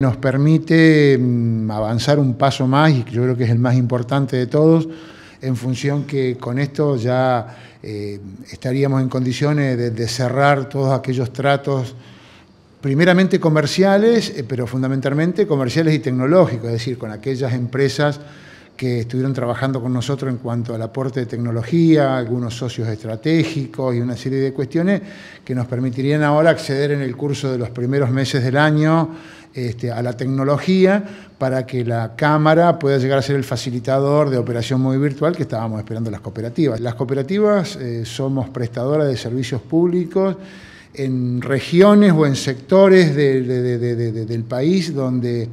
nos permite mm, avanzar un paso más y yo creo que es el más importante de todos, en función que con esto ya eh, estaríamos en condiciones de, cerrar todos aquellos tratos, primeramente comerciales, eh, pero fundamentalmente comerciales y tecnológicos, es decir, con aquellas empresas que estuvieron trabajando con nosotros en cuanto al aporte de tecnología, algunos socios estratégicos y una serie de cuestiones que nos permitirían ahora acceder en el curso de los primeros meses del año este, a la tecnología para que la Cámara pueda llegar a ser el facilitador de operación muy virtual que estábamos esperando las cooperativas. Las cooperativas eh, somos prestadoras de servicios públicos en regiones o en sectores del país donde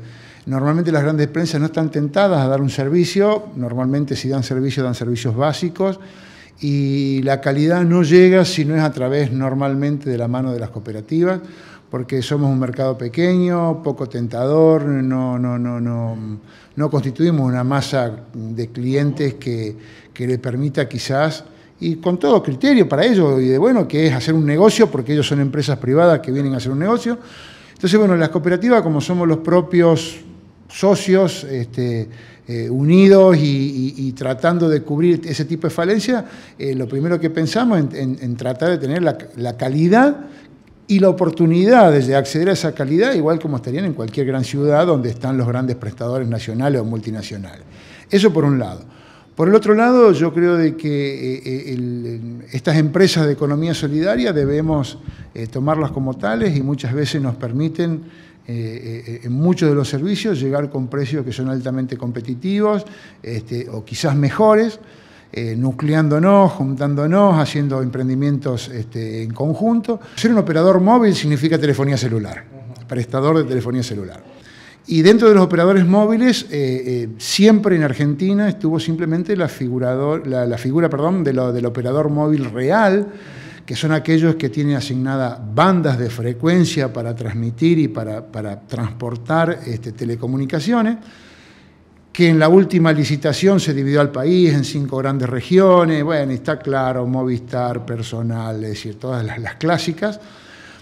Normalmente las grandes prensas no están tentadas a dar un servicio, normalmente si dan servicio dan servicios básicos y la calidad no llega si no es a través normalmente de la mano de las cooperativas, porque somos un mercado pequeño, poco tentador, no, no, no, no, no constituimos una masa de clientes que, que le permita quizás y con todo criterio para ello, y de bueno, que es hacer un negocio, porque ellos son empresas privadas que vienen a hacer un negocio. Entonces, bueno, las cooperativas, como somos los propios socios este, eh, unidos y, tratando de cubrir ese tipo de falencia, eh, lo primero que pensamos en, en, tratar de tener la, calidad y la oportunidad de acceder a esa calidad, igual como estarían en cualquier gran ciudad donde están los grandes prestadores nacionales o multinacionales. Eso por un lado. Por el otro lado, yo creo de que eh, estas empresas de economía solidaria debemos tomarlas como tales y muchas veces nos permiten eh, eh, en muchos de los servicios, llegar con precios que son altamente competitivos este, o quizás mejores, eh, nucleándonos, juntándonos, haciendo emprendimientos este, en conjunto. Ser un operador móvil significa telefonía celular, prestador de telefonía celular. Y dentro de los operadores móviles, siempre en Argentina estuvo simplemente la, la figura perdón, lo, del operador móvil real que son aquellos que tienen asignadas bandas de frecuencia para transmitir y para, transportar este, telecomunicaciones, que en la última licitación se dividió al país en cinco grandes regiones, bueno, está claro, Movistar, Personal, es decir, todas las, las clásicas,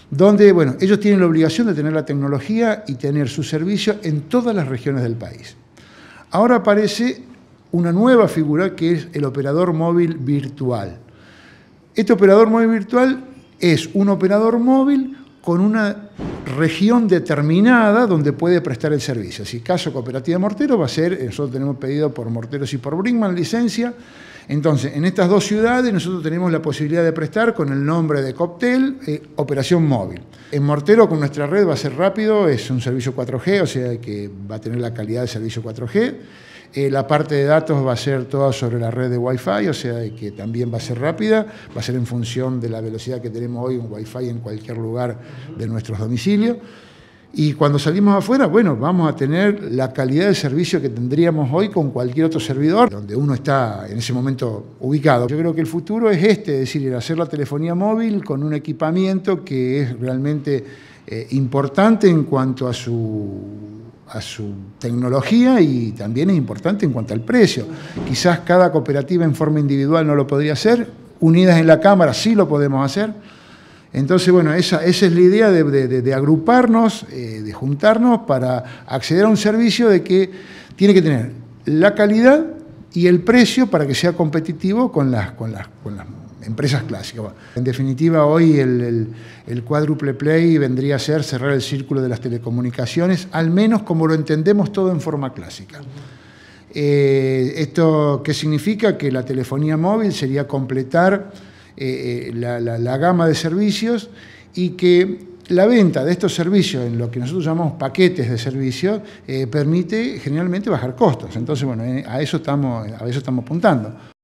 donde, bueno, ellos tienen la obligación de tener la tecnología y tener su servicio en todas las regiones del país. Ahora aparece una nueva figura que es el operador móvil virtual. Este operador móvil virtual es un operador móvil con una región determinada donde puede prestar el servicio. Si caso cooperativa de mortero va a ser, eh, nosotros tenemos pedido por morteros y por Brinkman licencia, entonces, en estas dos ciudades nosotros tenemos la posibilidad de prestar con el nombre de cóctel eh, operación móvil. En Mortero con nuestra red va a ser rápido, es un servicio 4G, o sea que va a tener la calidad de servicio 4G. Eh, la parte de datos va a ser toda sobre la red de Wi-Fi, o sea que también va a ser rápida, va a ser en función de la velocidad que tenemos hoy un Wi-Fi en cualquier lugar de nuestros domicilios. Y cuando salimos afuera, bueno, vamos a tener la calidad de servicio que tendríamos hoy con cualquier otro servidor, donde uno está en ese momento ubicado. Yo creo que el futuro es este, es decir, hacer la telefonía móvil con un equipamiento que es realmente eh, importante en cuanto a a su tecnología y también es importante en cuanto al precio. Quizás cada cooperativa en forma individual no lo podría hacer, unidas en la cámara sí lo podemos hacer. Entonces, bueno, esa, es la idea de, agruparnos, eh, de juntarnos para acceder a un servicio de que tiene que tener la calidad y el precio para que sea competitivo con las, con las, empresas clásicas. En definitiva, hoy el, cuádruple play vendría a ser cerrar el círculo de las telecomunicaciones, al menos como lo entendemos todo en forma clásica. Eh, ¿Esto qué significa? Que la telefonía móvil sería completar eh, eh, la, gama de servicios y que la venta de estos servicios en lo que nosotros llamamos paquetes de servicios eh, permite generalmente bajar costos. Entonces, bueno, a eso a eso estamos apuntando.